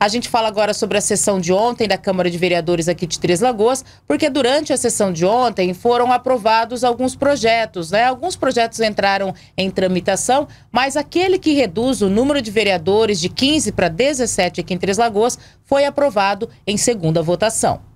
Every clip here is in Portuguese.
A gente fala agora sobre a sessão de ontem da Câmara de Vereadores aqui de Três Lagoas, porque durante a sessão de ontem foram aprovados alguns projetos, né? Alguns projetos entraram em tramitação, mas aquele que reduz o número de vereadores de 15 para 17 aqui em Três Lagoas foi aprovado em segunda votação.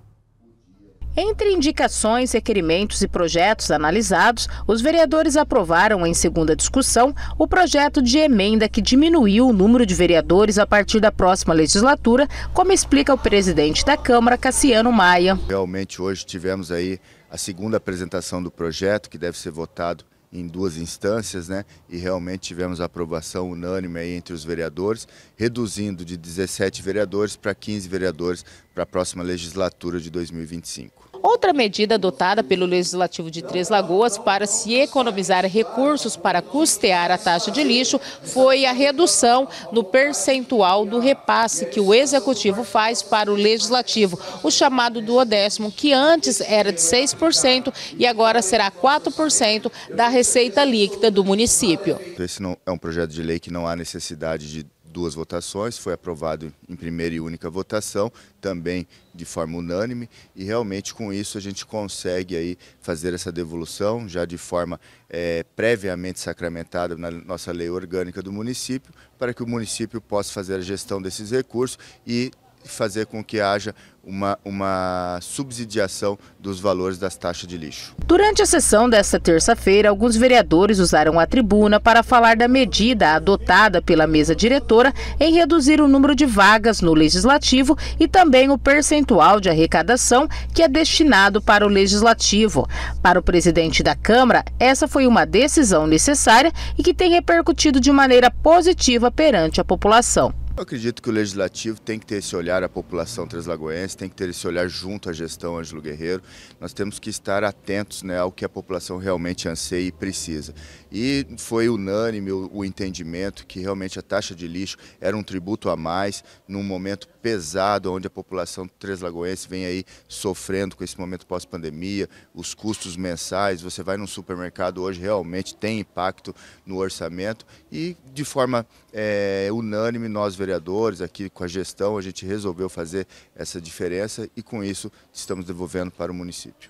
Entre indicações, requerimentos e projetos analisados, os vereadores aprovaram em segunda discussão o projeto de emenda que diminuiu o número de vereadores a partir da próxima legislatura, como explica o presidente da Câmara, Cassiano Maia. Realmente hoje tivemos aí a segunda apresentação do projeto, que deve ser votado em duas instâncias, né? E realmente tivemos aprovação unânime aí entre os vereadores, reduzindo de 17 vereadores para 15 vereadores para a próxima legislatura de 2025. Outra medida adotada pelo Legislativo de Três Lagoas para se economizar recursos para custear a taxa de lixo foi a redução no percentual do repasse que o Executivo faz para o Legislativo, o chamado duodécimo, que antes era de 6% e agora será 4% da receita líquida do município. Então, esse não é um projeto de lei que não há necessidade de duas votações, foi aprovado em primeira e única votação, também de forma unânime, e realmente com isso a gente consegue aí fazer essa devolução, já de forma é, previamente sacramentada na nossa lei orgânica do município, para que o município possa fazer a gestão desses recursos e e fazer com que haja uma, uma subsidiação dos valores das taxas de lixo. Durante a sessão desta terça-feira, alguns vereadores usaram a tribuna para falar da medida adotada pela mesa diretora em reduzir o número de vagas no legislativo e também o percentual de arrecadação que é destinado para o legislativo. Para o presidente da Câmara, essa foi uma decisão necessária e que tem repercutido de maneira positiva perante a população. Eu acredito que o Legislativo tem que ter esse olhar à população translagoense, tem que ter esse olhar junto à gestão Ângelo Guerreiro. Nós temos que estar atentos né, ao que a população realmente anseia e precisa. E foi unânime o, o entendimento que realmente a taxa de lixo era um tributo a mais num momento pesado onde a população translagoense vem aí sofrendo com esse momento pós-pandemia, os custos mensais, você vai num supermercado hoje realmente tem impacto no orçamento e de forma é, unânime nós vereadores, aqui com a gestão, a gente resolveu fazer essa diferença e com isso estamos devolvendo para o município.